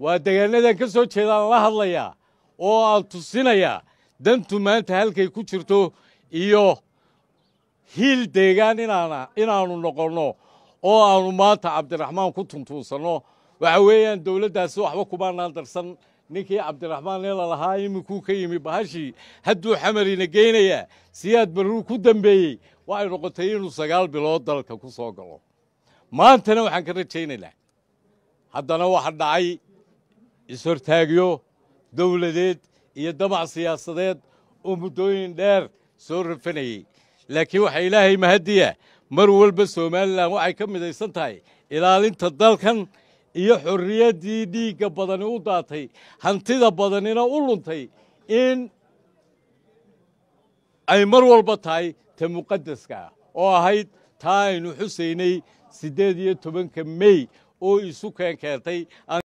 waa degaanadan ka soo jeedaan la hadlayaa oo aan tusinayaa dantu maanta halkay ku jirto iyo hiil deegaan inaana inaanu noqonno oo aanu maanta cabdiraxmaan ku tuntuunsanno waxa weeyaan dowladdaasi waxba kumaanaan darsan ninkii cabdiraxmaan eela lahaa iminkuu ka yimi bahashii hadduu xamarina geynayaa siyaad barruu ku dembeeyey waxay noqotay inuu sagaal bilood dalka ku soo galo maantana waxaan ka rajaynaynaa haddana waxa dhacay ishortaagyo dowladeed iyo damac siyaasadeed oo muddooyin dheer soo rafanayey laakiin waxaa ilaahay mahadiya mar walba somalilan waxay ka midaysan tahay ilaalinta dalkan iyo xorriyaddii dhiigga badani u daatay hantida badanina u luntay in ay mar walba tahay ta muqadaska oo ahayd taa aynu xusaynay siddeed iyo tobanka mey oo isu keenkeentay